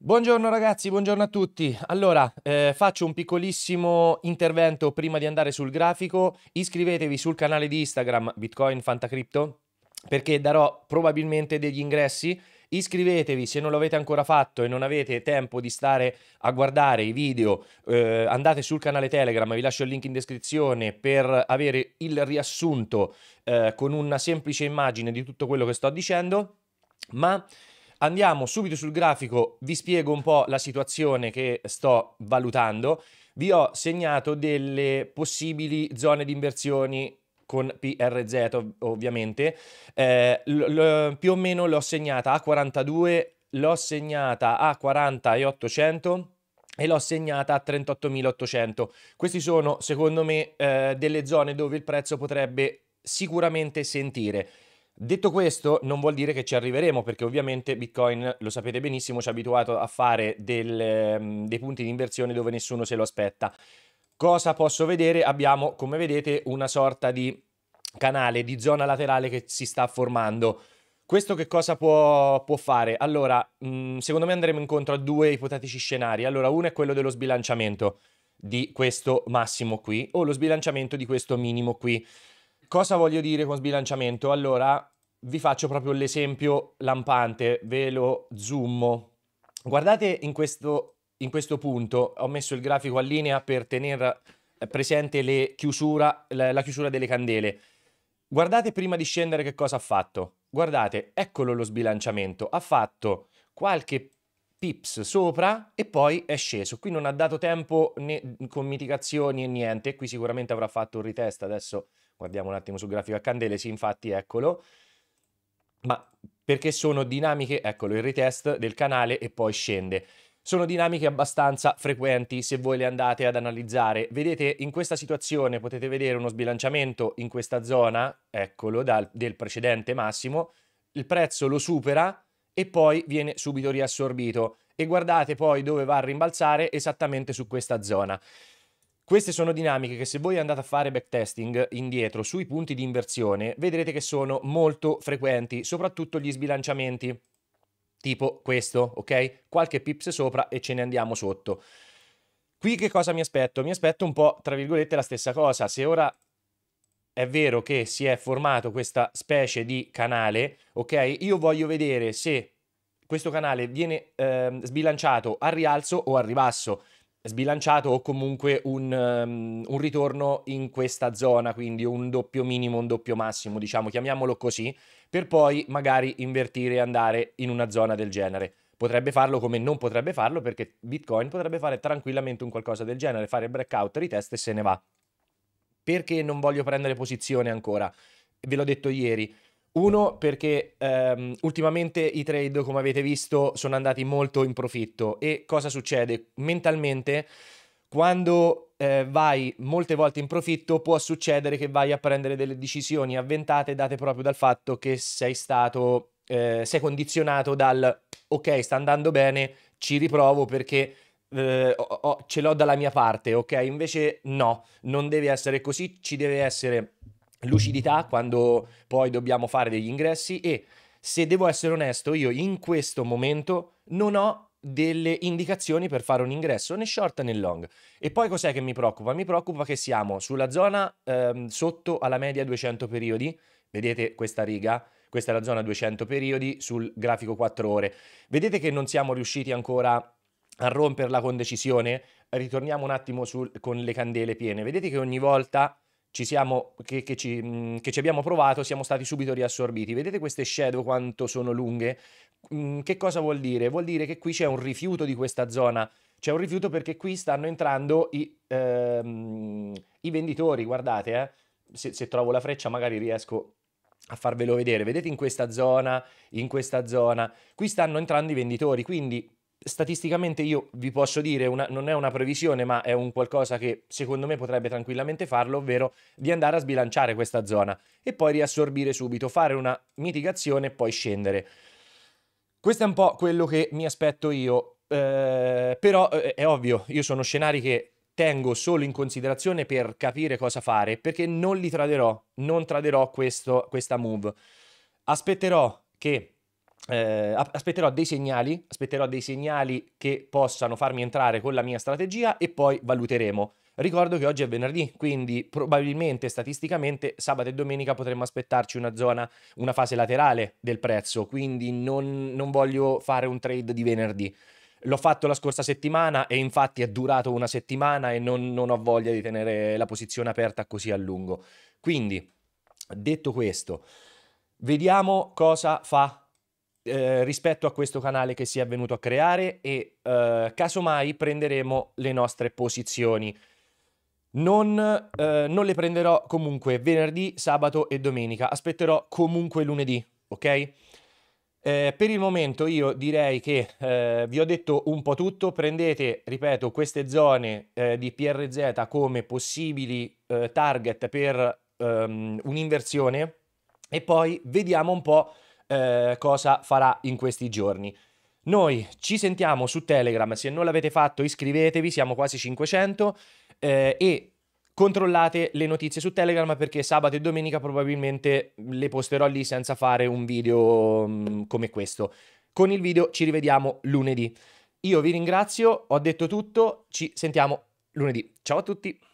Buongiorno ragazzi, buongiorno a tutti. Allora, eh, faccio un piccolissimo intervento prima di andare sul grafico. Iscrivetevi sul canale di Instagram Bitcoin Fantacrypto perché darò probabilmente degli ingressi. Iscrivetevi se non l'avete ancora fatto e non avete tempo di stare a guardare i video, eh, andate sul canale Telegram, vi lascio il link in descrizione per avere il riassunto eh, con una semplice immagine di tutto quello che sto dicendo. Ma Andiamo subito sul grafico, vi spiego un po' la situazione che sto valutando. Vi ho segnato delle possibili zone di inversioni con PRZ ovviamente, eh, l- l- più o meno l'ho segnata a 42, l'ho segnata a 40 e 800 e l'ho segnata a 38.800. Queste sono secondo me eh, delle zone dove il prezzo potrebbe sicuramente sentire. Detto questo, non vuol dire che ci arriveremo, perché ovviamente Bitcoin, lo sapete benissimo, ci ha abituato a fare del, ehm, dei punti di inversione dove nessuno se lo aspetta. Cosa posso vedere? Abbiamo, come vedete, una sorta di canale, di zona laterale che si sta formando. Questo che cosa può, può fare? Allora, mm, secondo me andremo incontro a due ipotetici scenari. Allora, uno è quello dello sbilanciamento di questo massimo qui o lo sbilanciamento di questo minimo qui cosa voglio dire con sbilanciamento? Allora, vi faccio proprio l'esempio lampante, ve lo zoom. Guardate in questo, in questo punto, ho messo il grafico a linea per tenere eh, presente chiusura, la, la chiusura delle candele. Guardate prima di scendere che cosa ha fatto. Guardate, eccolo lo sbilanciamento. Ha fatto qualche pips sopra e poi è sceso. Qui non ha dato tempo né con mitigazioni e niente. Qui sicuramente avrà fatto un retest. Adesso guardiamo un attimo sul grafico a candele. Sì, infatti, eccolo ma perché sono dinamiche, eccolo il retest del canale e poi scende. Sono dinamiche abbastanza frequenti se voi le andate ad analizzare. Vedete in questa situazione potete vedere uno sbilanciamento in questa zona, eccolo, dal, del precedente massimo, il prezzo lo supera e poi viene subito riassorbito e guardate poi dove va a rimbalzare esattamente su questa zona. Queste sono dinamiche che se voi andate a fare backtesting indietro sui punti di inversione vedrete che sono molto frequenti, soprattutto gli sbilanciamenti tipo questo, ok? Qualche pips sopra e ce ne andiamo sotto. Qui che cosa mi aspetto? Mi aspetto un po', tra virgolette, la stessa cosa. Se ora è vero che si è formato questa specie di canale, ok? Io voglio vedere se questo canale viene eh, sbilanciato al rialzo o al ribasso sbilanciato o comunque un, um, un, ritorno in questa zona, quindi un doppio minimo, un doppio massimo, diciamo, chiamiamolo così, per poi magari invertire e andare in una zona del genere. Potrebbe farlo come non potrebbe farlo perché Bitcoin potrebbe fare tranquillamente un qualcosa del genere, fare breakout, ritest e se ne va. Perché non voglio prendere posizione ancora? Ve l'ho detto ieri, uno perché ehm, ultimamente i trade, come avete visto, sono andati molto in profitto e cosa succede? Mentalmente, quando eh, vai molte volte in profitto, può succedere che vai a prendere delle decisioni avventate date proprio dal fatto che sei stato, eh, sei condizionato dal ok, sta andando bene, ci riprovo perché eh, oh, oh, ce l'ho dalla mia parte, ok? Invece no, non deve essere così, ci deve essere lucidità quando poi dobbiamo fare degli ingressi e se devo essere onesto io in questo momento non ho delle indicazioni per fare un ingresso né short né long. E poi cos'è che mi preoccupa? Mi preoccupa che siamo sulla zona ehm, sotto alla media 200 periodi, vedete questa riga, questa è la zona 200 periodi sul grafico 4 ore. Vedete che non siamo riusciti ancora a romperla con decisione? Ritorniamo un attimo sul, con le candele piene. Vedete che ogni volta ci siamo, che, che, ci, mm, che, ci, abbiamo provato siamo stati subito riassorbiti. Vedete queste shadow quanto sono lunghe? Mm, che cosa vuol dire? Vuol dire che qui c'è un rifiuto di questa zona. C'è un rifiuto perché qui stanno entrando i, ehm, i venditori, guardate, eh. se, se trovo la freccia magari riesco a farvelo vedere. Vedete in questa zona, in questa zona, qui stanno entrando i venditori, quindi statisticamente io vi posso dire, una, non è una previsione, ma è un qualcosa che secondo me potrebbe tranquillamente farlo, ovvero di andare a sbilanciare questa zona e poi riassorbire subito, fare una mitigazione e poi scendere. Questo è un po' quello che mi aspetto io, eh, però eh, è ovvio, io sono scenari che tengo solo in considerazione per capire cosa fare, perché non li traderò, non traderò questo, questa move. Aspetterò che eh, aspetterò dei segnali, aspetterò dei segnali che possano farmi entrare con la mia strategia e poi valuteremo. Ricordo che oggi è venerdì, quindi probabilmente statisticamente sabato e domenica potremmo aspettarci una zona, una fase laterale del prezzo, quindi non, non voglio fare un trade di venerdì. L'ho fatto la scorsa settimana e infatti è durato una settimana e non, non ho voglia di tenere la posizione aperta così a lungo. Quindi, detto questo, vediamo cosa fa eh, rispetto a questo canale che si è venuto a creare e eh, casomai prenderemo le nostre posizioni. Non, eh, non le prenderò comunque venerdì, sabato e domenica, aspetterò comunque lunedì, ok? Eh, per il momento io direi che eh, vi ho detto un po' tutto, prendete, ripeto, queste zone eh, di PRZ come possibili eh, target per ehm, un'inversione e poi vediamo un po' eh, cosa farà in questi giorni. Noi ci sentiamo su Telegram, se non l'avete fatto iscrivetevi, siamo quasi 500 eh, e controllate le notizie su Telegram perché sabato e domenica probabilmente le posterò lì senza fare un video mh, mm, come questo. Con il video ci rivediamo lunedì. Io vi ringrazio, ho detto tutto, ci sentiamo lunedì. Ciao a tutti!